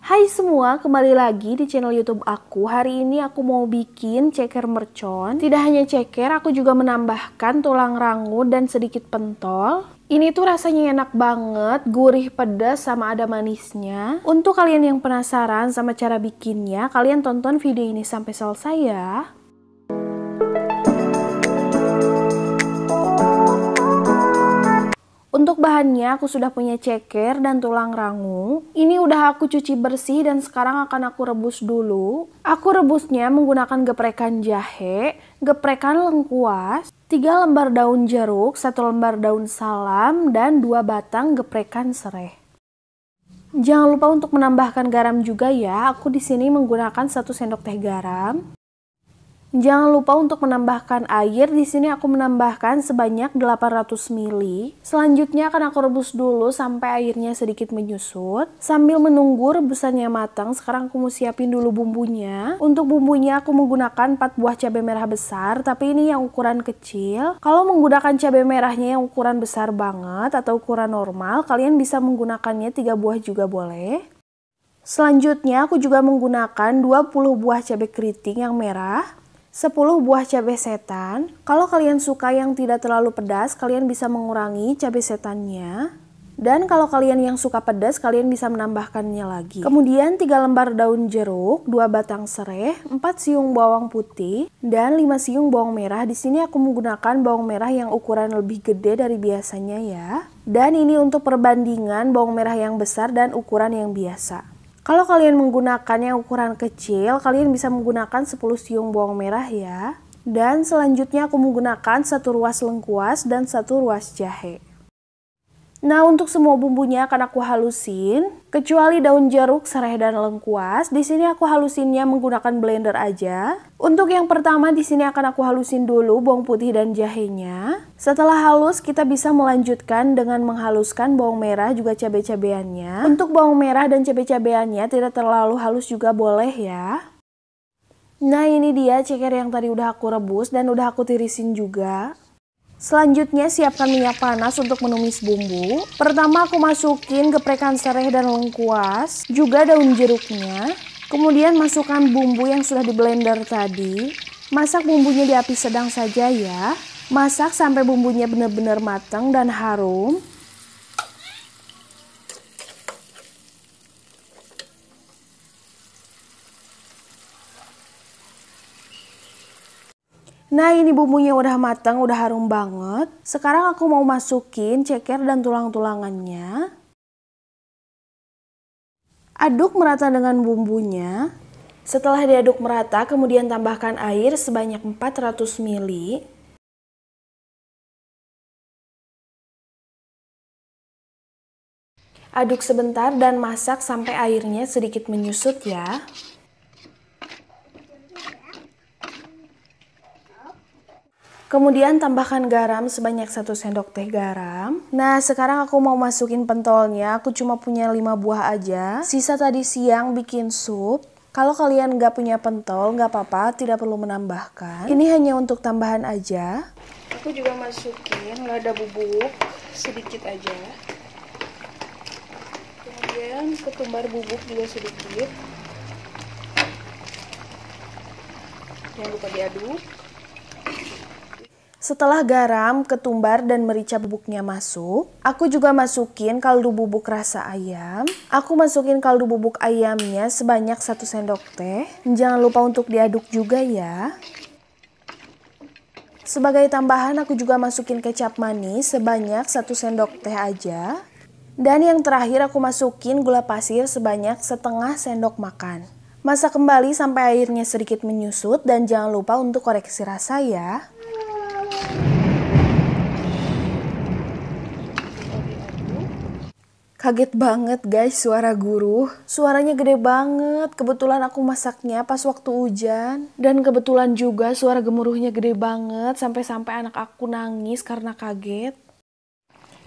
Hai semua, kembali lagi di channel YouTube aku. Hari ini aku mau bikin ceker mercon. Tidak hanya ceker, aku juga menambahkan tulang rangu dan sedikit pentol. Ini tuh rasanya enak banget, gurih pedas sama ada manisnya. Untuk kalian yang penasaran sama cara bikinnya, kalian tonton video ini sampai selesai ya. bahannya aku sudah punya ceker dan tulang rangu. Ini udah aku cuci bersih dan sekarang akan aku rebus dulu. Aku rebusnya menggunakan geprekan jahe, geprekan lengkuas, 3 lembar daun jeruk, 1 lembar daun salam, dan 2 batang geprekan serai. Jangan lupa untuk menambahkan garam juga ya. Aku di sini menggunakan 1 sendok teh garam. Jangan lupa untuk menambahkan air. Di sini aku menambahkan sebanyak 800 ml. Selanjutnya akan aku rebus dulu sampai airnya sedikit menyusut. Sambil menunggu rebusannya matang, sekarang aku mau siapin dulu bumbunya. Untuk bumbunya aku menggunakan 4 buah cabai merah besar, tapi ini yang ukuran kecil. Kalau menggunakan cabai merahnya yang ukuran besar banget atau ukuran normal, kalian bisa menggunakannya 3 buah juga boleh. Selanjutnya aku juga menggunakan 20 buah cabai keriting yang merah. 10 buah cabai setan. Kalau kalian suka yang tidak terlalu pedas, kalian bisa mengurangi cabai setannya. Dan kalau kalian yang suka pedas, kalian bisa menambahkannya lagi. Kemudian 3 lembar daun jeruk, 2 batang serai, 4 siung bawang putih, dan 5 siung bawang merah. Di sini aku menggunakan bawang merah yang ukuran lebih gede dari biasanya ya. Dan ini untuk perbandingan bawang merah yang besar dan ukuran yang biasa. Kalau kalian menggunakan yang ukuran kecil, kalian bisa menggunakan 10 siung bawang merah ya. Dan selanjutnya aku menggunakan satu ruas lengkuas dan satu ruas jahe. Nah, untuk semua bumbunya akan aku halusin, kecuali daun jeruk, serai, dan lengkuas. Di sini aku halusinnya menggunakan blender aja. Untuk yang pertama, di sini akan aku halusin dulu bawang putih dan jahenya. Setelah halus, kita bisa melanjutkan dengan menghaluskan bawang merah juga cabai-cabeannya. Untuk bawang merah dan cabai-cabeannya tidak terlalu halus juga boleh ya. Nah, ini dia ceker yang tadi udah aku rebus dan udah aku tirisin juga. Selanjutnya siapkan minyak panas untuk menumis bumbu. Pertama aku masukin geprekan serai dan lengkuas, juga daun jeruknya. Kemudian masukkan bumbu yang sudah di blender tadi. Masak bumbunya di api sedang saja ya. Masak sampai bumbunya benar-benar matang dan harum. Nah ini bumbunya udah matang, udah harum banget. Sekarang aku mau masukin ceker dan tulang-tulangannya. Aduk merata dengan bumbunya. Setelah diaduk merata, kemudian tambahkan air sebanyak 400 ml. Aduk sebentar dan masak sampai airnya sedikit menyusut ya. Kemudian tambahkan garam sebanyak 1 sendok teh garam. Nah, sekarang aku mau masukin pentolnya. Aku cuma punya 5 buah aja. Sisa tadi siang bikin sup. Kalau kalian nggak punya pentol, nggak apa-apa, tidak perlu menambahkan. Ini hanya untuk tambahan aja. Aku juga masukin lada bubuk sedikit aja. Kemudian ketumbar bubuk juga sedikit. Jangan lupa diaduk. Setelah garam, ketumbar, dan merica bubuknya masuk, aku juga masukin kaldu bubuk rasa ayam. Aku masukin kaldu bubuk ayamnya sebanyak 1 sendok teh. Jangan lupa untuk diaduk juga ya. Sebagai tambahan aku juga masukin kecap manis sebanyak 1 sendok teh aja. Dan yang terakhir aku masukin gula pasir sebanyak setengah sendok makan. Masak kembali sampai airnya sedikit menyusut dan jangan lupa untuk koreksi rasa ya. Kaget banget guys suara guru. Suaranya gede banget. Kebetulan aku masaknya pas waktu hujan. Dan kebetulan juga suara gemuruhnya gede banget. Sampai-sampai anak aku nangis karena kaget.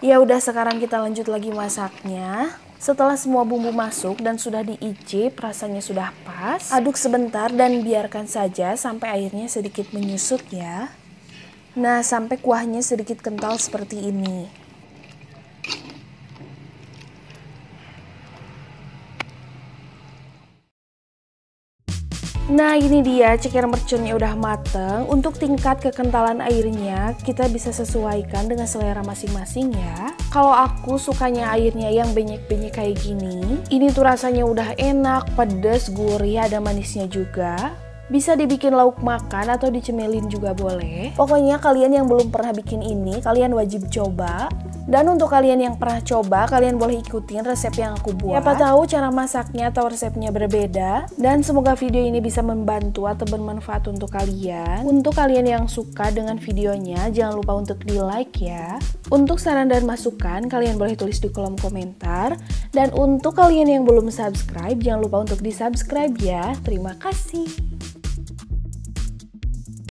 Ya udah sekarang kita lanjut lagi masaknya. Setelah semua bumbu masuk dan sudah diicip, rasanya sudah pas. Aduk sebentar dan biarkan saja sampai airnya sedikit menyusut ya. Nah, sampai kuahnya sedikit kental seperti ini. Nah ini dia ceker merconnya udah mateng Untuk tingkat kekentalan airnya kita bisa sesuaikan dengan selera masing-masing ya Kalau aku sukanya airnya yang banyak-banyak kayak gini Ini tuh rasanya udah enak, pedes, gurih, ada manisnya juga bisa dibikin lauk makan atau dicemelin juga boleh. Pokoknya kalian yang belum pernah bikin ini, kalian wajib coba. Dan untuk kalian yang pernah coba, kalian boleh ikutin resep yang aku buat. Siapa tahu cara masaknya atau resepnya berbeda. Dan semoga video ini bisa membantu atau bermanfaat untuk kalian. Untuk kalian yang suka dengan videonya, jangan lupa untuk di like ya. Untuk saran dan masukan, kalian boleh tulis di kolom komentar. Dan untuk kalian yang belum subscribe, jangan lupa untuk di subscribe ya. Terima kasih.